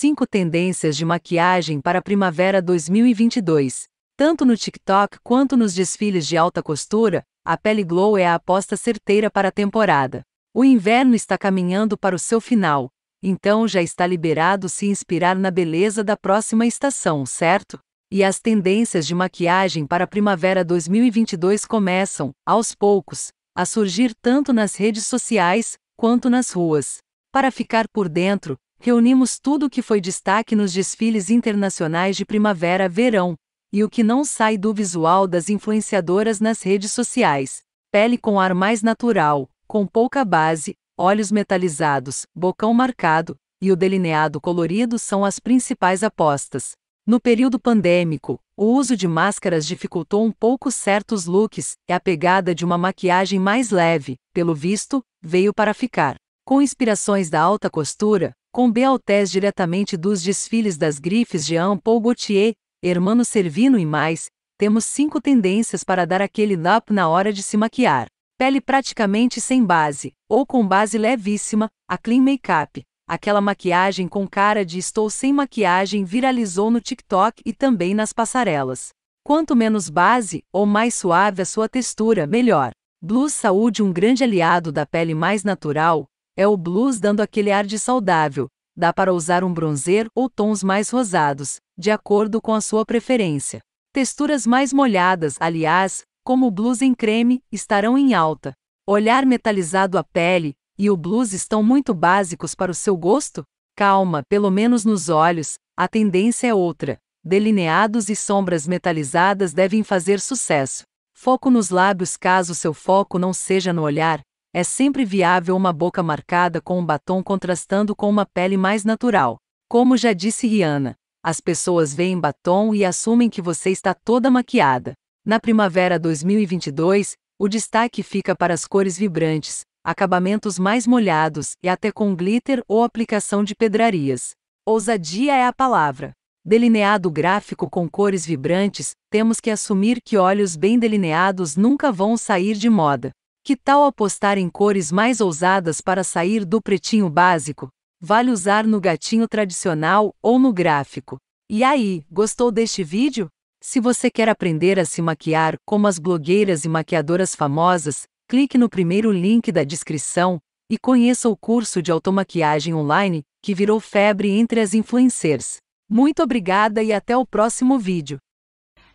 5 tendências de maquiagem para primavera 2022. Tanto no TikTok quanto nos desfiles de alta costura, a Pele Glow é a aposta certeira para a temporada. O inverno está caminhando para o seu final, então já está liberado se inspirar na beleza da próxima estação, certo? E as tendências de maquiagem para a primavera 2022 começam, aos poucos, a surgir tanto nas redes sociais quanto nas ruas. Para ficar por dentro, reunimos tudo o que foi destaque nos desfiles internacionais de primavera-verão, e o que não sai do visual das influenciadoras nas redes sociais. Pele com ar mais natural, com pouca base, olhos metalizados, bocão marcado, e o delineado colorido são as principais apostas. No período pandêmico, o uso de máscaras dificultou um pouco certos looks, e a pegada de uma maquiagem mais leve, pelo visto, veio para ficar. Com inspirações da alta costura, com Beautés diretamente dos desfiles das grifes de Jean Paul Gaultier, Hermano Servino e mais, temos cinco tendências para dar aquele nap na hora de se maquiar. Pele praticamente sem base, ou com base levíssima, a clean makeup. Aquela maquiagem com cara de estou sem maquiagem viralizou no TikTok e também nas passarelas. Quanto menos base ou mais suave a sua textura, melhor. Blue Saúde, um grande aliado da pele mais natural, é o blues dando aquele ar de saudável. Dá para usar um bronzer ou tons mais rosados, de acordo com a sua preferência. Texturas mais molhadas, aliás, como o blues em creme, estarão em alta. Olhar metalizado à pele e o blues estão muito básicos para o seu gosto? Calma, pelo menos nos olhos, a tendência é outra. Delineados e sombras metalizadas devem fazer sucesso. Foco nos lábios caso seu foco não seja no olhar, é sempre viável uma boca marcada com um batom contrastando com uma pele mais natural. Como já disse Rihanna, as pessoas veem batom e assumem que você está toda maquiada. Na primavera 2022, o destaque fica para as cores vibrantes, acabamentos mais molhados e até com glitter ou aplicação de pedrarias. Ousadia é a palavra. Delineado gráfico com cores vibrantes, temos que assumir que olhos bem delineados nunca vão sair de moda. Que tal apostar em cores mais ousadas para sair do pretinho básico? Vale usar no gatinho tradicional ou no gráfico. E aí, gostou deste vídeo? Se você quer aprender a se maquiar como as blogueiras e maquiadoras famosas, clique no primeiro link da descrição e conheça o curso de automaquiagem online que virou febre entre as influencers. Muito obrigada e até o próximo vídeo.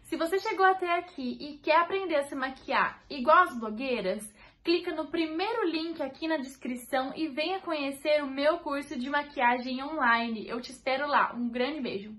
Se você chegou até aqui e quer aprender a se maquiar igual as blogueiras, clica no primeiro link aqui na descrição e venha conhecer o meu curso de maquiagem online. Eu te espero lá. Um grande beijo!